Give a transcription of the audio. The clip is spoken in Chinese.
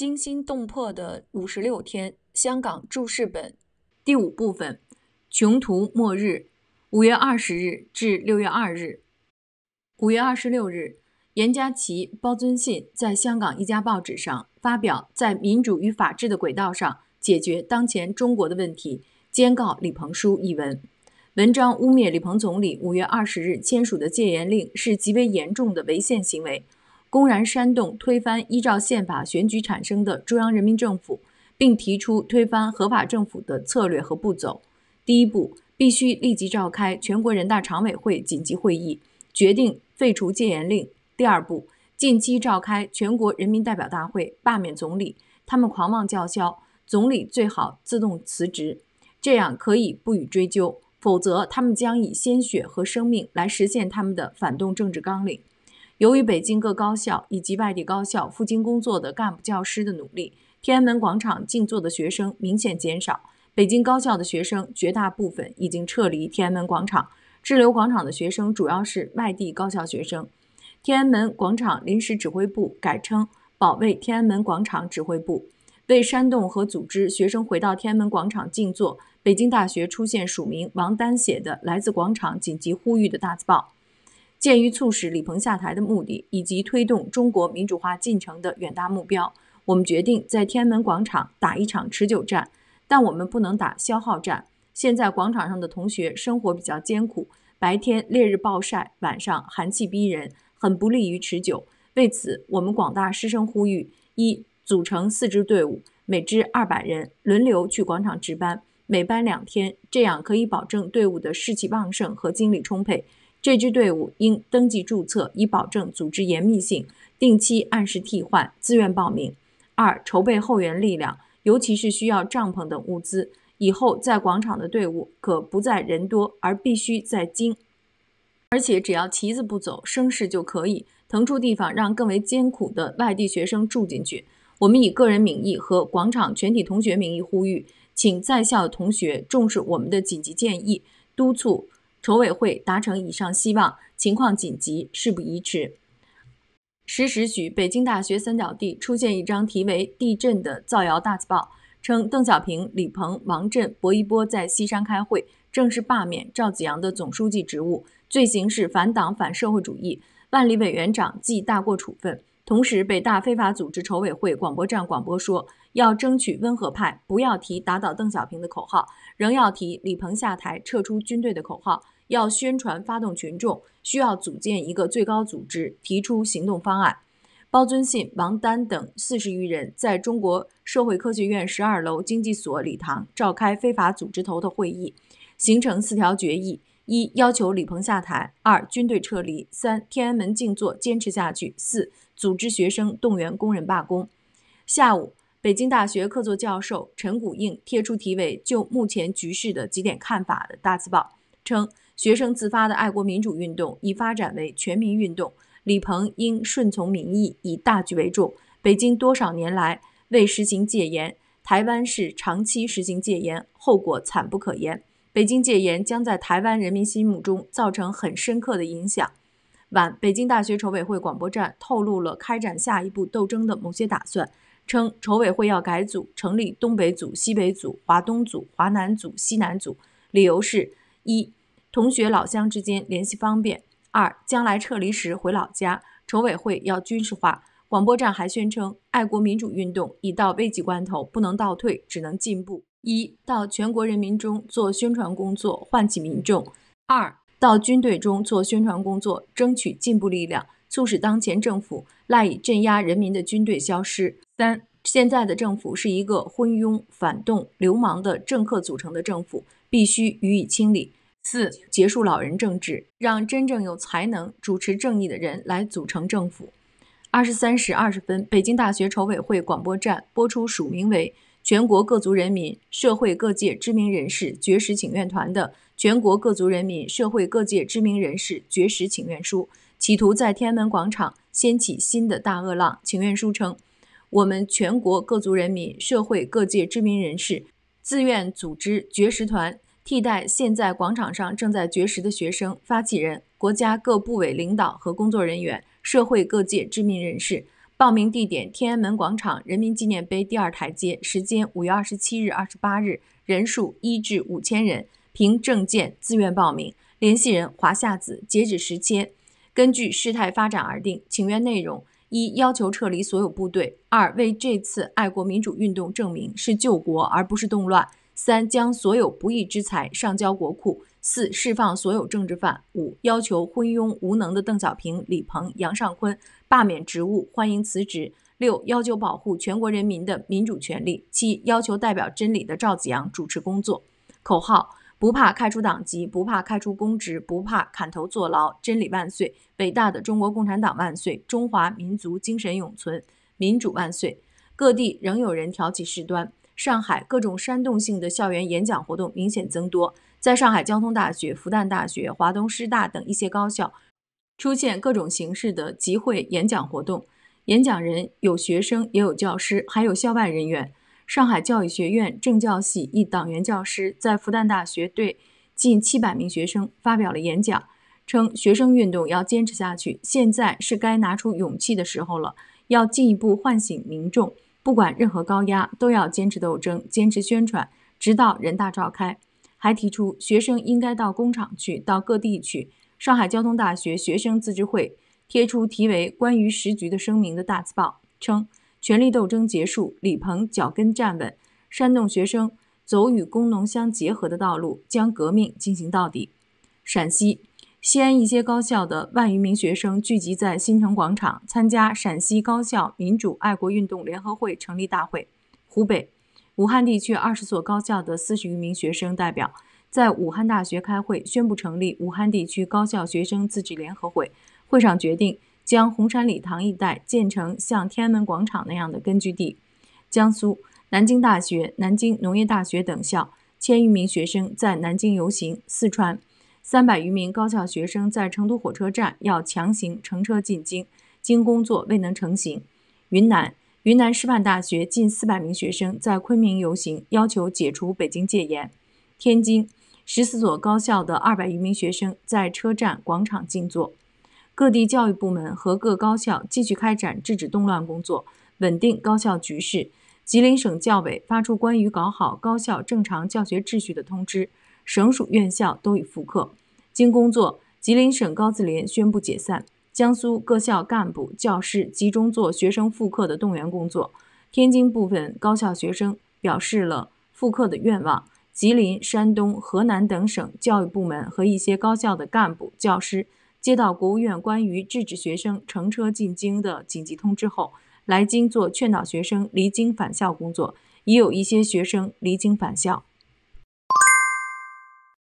惊心动魄的五十六天，香港注释本第五部分：穷途末日。五月二十日至六月二日。五月二十六日，严家齐、包尊信在香港一家报纸上发表《在民主与法治的轨道上解决当前中国的问题》，兼告李鹏书一文。文章污蔑李鹏总理五月二十日签署的戒严令是极为严重的违宪行为。公然煽动推翻依照宪法选举产生的中央人民政府，并提出推翻合法政府的策略和步骤。第一步，必须立即召开全国人大常委会紧急会议，决定废除戒严令。第二步，近期召开全国人民代表大会，罢免总理。他们狂妄叫嚣，总理最好自动辞职，这样可以不予追究；否则，他们将以鲜血和生命来实现他们的反动政治纲领。由于北京各高校以及外地高校赴京工作的干部、教师的努力，天安门广场静坐的学生明显减少。北京高校的学生绝大部分已经撤离天安门广场，滞留广场的学生主要是外地高校学生。天安门广场临时指挥部改称保卫天安门广场指挥部，为煽动和组织学生回到天安门广场静坐，北京大学出现署名王丹写的来自广场紧急呼吁的大字报。鉴于促使李鹏下台的目的，以及推动中国民主化进程的远大目标，我们决定在天安门广场打一场持久战，但我们不能打消耗战。现在广场上的同学生活比较艰苦，白天烈日暴晒，晚上寒气逼人，很不利于持久。为此，我们广大师生呼吁：一、组成四支队伍，每支二百人，轮流去广场值班，每班两天，这样可以保证队伍的士气旺盛和精力充沛。这支队伍应登记注册，以保证组织严密性；定期按时替换，自愿报名。二、筹备后援力量，尤其是需要帐篷等物资。以后在广场的队伍可不再人多，而必须在精。而且只要旗子不走，声势就可以腾出地方，让更为艰苦的外地学生住进去。我们以个人名义和广场全体同学名义呼吁，请在校同学重视我们的紧急建议，督促。筹委会达成以上希望，情况紧急，事不宜迟。十时许，北京大学三角地出现一张题为“地震”的造谣大字报，称邓小平、李鹏、王震、薄一波在西山开会，正式罢免赵紫阳的总书记职务，罪行是反党反社会主义，万里委员长记大过处分。同时，北大非法组织筹委会广播站广播说。要争取温和派，不要提打倒邓小平的口号，仍要提李鹏下台、撤出军队的口号。要宣传发动群众，需要组建一个最高组织，提出行动方案。包遵信、王丹等四十余人在中国社会科学院十二楼经济所礼堂召开非法组织头的会议，形成四条决议：一、要求李鹏下台；二、军队撤离；三、天安门静坐坚持下去；四、组织学生动员工人罢工。下午。北京大学客座教授陈谷应贴出题为“就目前局势的几点看法”的大字报，称学生自发的爱国民主运动已发展为全民运动，李鹏应顺从民意，以大局为重。北京多少年来未实行戒严，台湾是长期实行戒严，后果惨不可言。北京戒严将在台湾人民心目中造成很深刻的影响。晚，北京大学筹委会广播站透露了开展下一步斗争的某些打算。称筹委会要改组，成立东北组、西北组、华东组、华南组、西南组，理由是：一，同学老乡之间联系方便；二，将来撤离时回老家。筹委会要军事化，广播站还宣称，爱国民主运动已到危急关头，不能倒退，只能进步。一，到全国人民中做宣传工作，唤起民众；二，到军队中做宣传工作，争取进步力量。促使当前政府赖以镇压人民的军队消失。三、现在的政府是一个昏庸、反动、流氓的政客组成的政府，必须予以清理。四、结束老人政治，让真正有才能、主持正义的人来组成政府。二十三时二十分，北京大学筹委会广播站播出署名为“全国各族人民、社会各界知名人士绝食请愿团”的“全国各族人民、社会各界知名人士绝食请愿书”。企图在天安门广场掀起新的大恶浪。请愿书称：“我们全国各族人民、社会各界知名人士自愿组织绝食团，替代现在广场上正在绝食的学生。发起人：国家各部委领导和工作人员、社会各界知名人士。报名地点：天安门广场人民纪念碑第二台阶。时间：五月二十七日、二十八日。人数：一至五千人。凭证件自愿报名。联系人：华夏子。截止时间。”根据事态发展而定，请愿内容：一、要求撤离所有部队；二、为这次爱国民主运动证明是救国而不是动乱；三、将所有不义之财上交国库；四、释放所有政治犯；五、要求昏庸无能的邓小平、李鹏、杨尚昆罢免职务，欢迎辞职；六、要求保护全国人民的民主权利；七、要求代表真理的赵子阳主持工作。口号。不怕开除党籍，不怕开除公职，不怕砍头坐牢，真理万岁！伟大的中国共产党万岁！中华民族精神永存，民主万岁！各地仍有人挑起事端。上海各种煽动性的校园演讲活动明显增多，在上海交通大学、复旦大学、华东师大等一些高校，出现各种形式的集会演讲活动，演讲人有学生，也有教师，还有校外人员。上海教育学院政教系一党员教师在复旦大学对近七百名学生发表了演讲，称学生运动要坚持下去，现在是该拿出勇气的时候了，要进一步唤醒民众，不管任何高压都要坚持斗争，坚持宣传，直到人大召开。还提出学生应该到工厂去，到各地去。上海交通大学学生自治会贴出题为《关于时局的声明》的大字报，称。权力斗争结束，李鹏脚跟站稳，煽动学生走与工农相结合的道路，将革命进行到底。陕西西安一些高校的万余名学生聚集在新城广场，参加陕西高校民主爱国运动联合会成立大会。湖北武汉地区二十所高校的四十余名学生代表在武汉大学开会，宣布成立武汉地区高校学生自治联合会。会上决定。将红山礼堂一带建成像天安门广场那样的根据地。江苏南京大学、南京农业大学等校千余名学生在南京游行。四川三百余名高校学生在成都火车站要强行乘车进京，经工作未能成行。云南云南师范大学近四百名学生在昆明游行，要求解除北京戒严。天津十四所高校的二百余名学生在车站广场静坐。各地教育部门和各高校继续开展制止动乱工作，稳定高校局势。吉林省教委发出关于搞好高校正常教学秩序的通知，省属院校都已复课。经工作，吉林省高自联宣布解散。江苏各校干部教师集中做学生复课的动员工作。天津部分高校学生表示了复课的愿望。吉林、山东、河南等省教育部门和一些高校的干部教师。接到国务院关于制止学生乘车进京的紧急通知后，来京做劝导学生离京返校工作，已有一些学生离京返校。